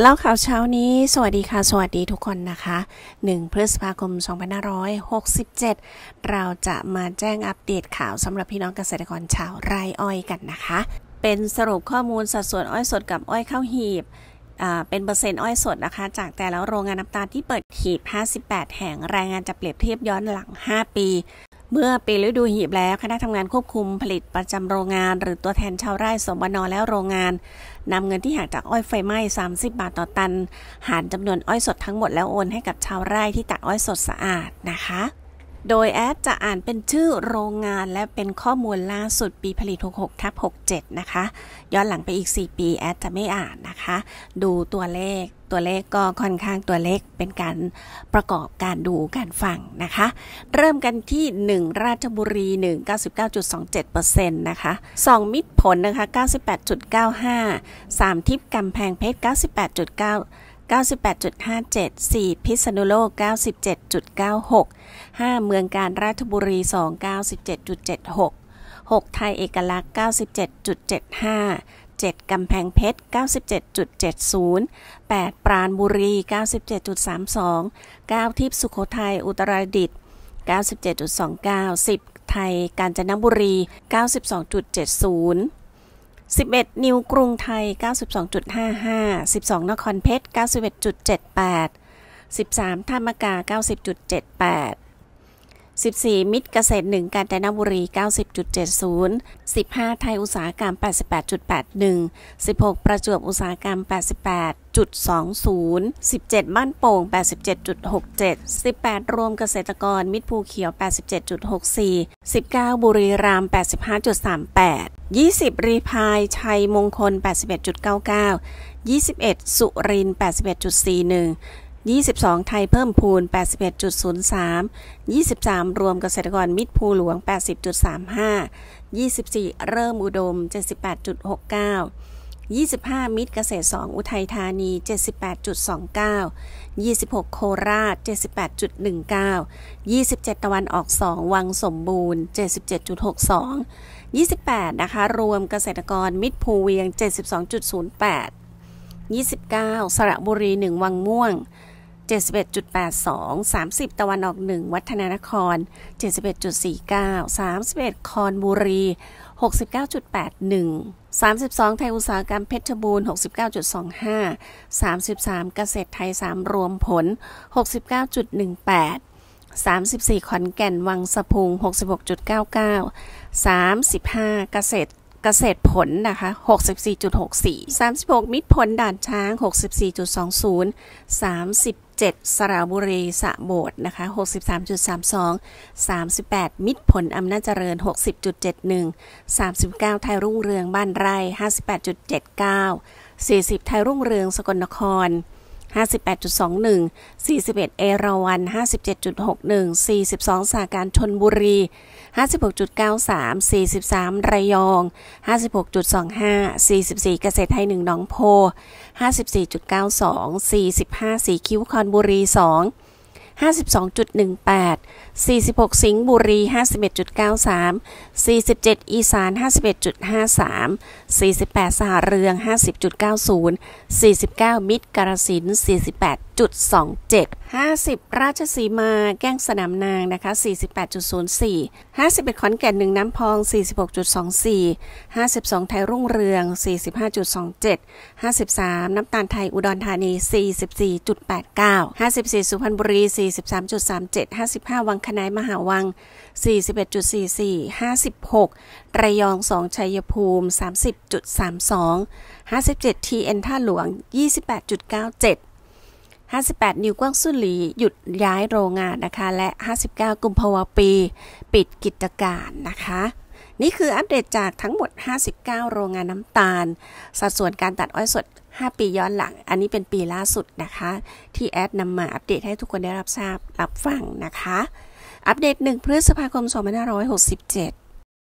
เล่าข่าวเช้านี้ สวัสดีค่ะ สวัสดีทุกคนนะคะ 1 พฤษภาคม 2567 เราจะมาแจ้งอัปเดตข่าวสำหรับพี่น้องเกษตรกรชาวไร่อ้อยกันนะคะ เป็นสรุปข้อมูลสัดส่วนอ้อยสดกับอ้อยข้าวหีบ เป็นเปอร์เซ็นต์อ้อยสดนะคะ จากแต่และโรงงานน้ำตาลที่เปิดหีบ 58 แห่ง รายงานจะเปรียบเทียบย้อนหลัง 5 ปีเมื่อปีฤดูหีบแล้วคณะทำงานควบคุมผลิตประจำโรงงาน หรือตัวแทนชาวไร่สมบนและโรงงานนำเงินที่หักจากอ้อยไฟไหม้ 30 บาทต่อตัน หารจำนวนอ้อยสดทั้งหมดแล้วโอนให้กับชาวไร่ที่ตักอ้อยสดสะอาดนะคะโดยแอดจะอ่านเป็นชื่อโรงงานและเป็นข้อมูลล่าสุดปีผลิต 66ทับ 67 นะคะ ย้อนหลังไปอีก 4 ปีแอดจะไม่อ่านนะคะ ดูตัวเลขตัวเลขก็ค่อนข้างตัวเลขเป็นการประกอบการดูการฟังนะคะ เริ่มกันที่ 1 ราชบุรี 199.27%นะคะ 2 มิตรผลนะคะ 98.95 3 ทิพย์กำแพงเพชร 98.9 98.57 4 พิษณุโลก 97.96 5 เมืองการราชบุรี 2 97.76 6 ไทยเอกลักษณ์ 97.75 7 กำแพงเพชร 97.70 8 ปราณบุรี 97.32 9 ทิพสุโขทัยอุตรดิตถ์97.29 10 ไทยกาญจนบุรี 92.70 11นิวกรุงไทย 92.55 12 นครเพชร91.78 13ธามกา 90.78 14 มิตรเกษตร 1 กาญจนบุรี 90.70 15 ไทยอุตสาหกรรม 88.81 16 ประจวบอุตสาหกรรม 88.20 17บ้านโป่ง87.67 18 รวมเกษตรกรมิตรภูเขียว 87.64 19 บุรีรัมย์85.38 20 รีพายชัยมงคล 81.99 21 สุริน81.41 22 ไทยเพิ่มพูน 81.03 23 รวมเกษตรกรมิตรภูหลวง 80.35 24 เริ่มอุดม 78.69 25 มิตรเกษตร2อุทัยธานี 78.29 26 โคราช 78.19 27 ตะวันออก 2 วังสมบูรณ์ 77.62 28 นะคะ รวมเกษตรกรมิตรภูเวียง 72.08 29 สระบุรี 1 วังม่วง 71.82 30 ตะวันออก 1 วัฒนานคร 71.49 31 คอนบุรี 69.81 32 ไทยอุตสาหกรรมเพชรบูรณ์ 69.25 33 เกษตรไทย 3 รวมผล 69.18 34ขอนแก่นวังสะพุง 66.99 35 เกษตรเกษตรผลนะคะ64.64 36 มิตรผลด่านช้าง 64.20 37 สระบุรีสะโบดนะคะ63.32 38 มิตรผลอำนาจเจริญ 60.71 39 ไทยรุ่งเรืองบ้านไร่ 58.79 40 ไทยรุ่งเรืองสกลนคร58.21 41 เอราวัณ57.61 42 สาการชนบุรี 56.93 43 ระยอง 56.25 44 เกษตรไทย1หนองโพ 54.92 45สีคิ้วคอนบุรี 2 52.18 46 สิงห์บุรี 51.93 47 อีสาน 51.53 48สหเรือง 50.90 49 มิตรกาลสิน48.27 50 ราชสีมาแก้งสนามนางนะคะ48.04 51ขอนแก่นหนึ่งน้ำพอง 46.24 52 ไทยรุ่งเรือง 45.27 53 น้ำตาลไทยอุดรธานี 44.89 54 สุพรรณบุรี 43.37 55 วังคณายมหาวัง 41.44 56 ระยอง 2 ชัยภูมิ 30.32 57ทีเอ็นท่าหลวง 28.97 58 นิวกว้างสุลีหยุดย้ายโรงงานนะคะและ 59 กุมภาวะปี ปิดกิจการนะคะ นี่คืออัปเดตจากทั้งหมด 59 โรงงานน้ำตาล สัดส่วนการตัดอ้อยสด 5 ปีย้อนหลัง อันนี้เป็นปีล่าสุดนะคะที่แอดนำมาอัปเดตให้ทุกคนได้รับทราบรับฟังนะคะ อัปเดต 1 พฤษภาคม 2567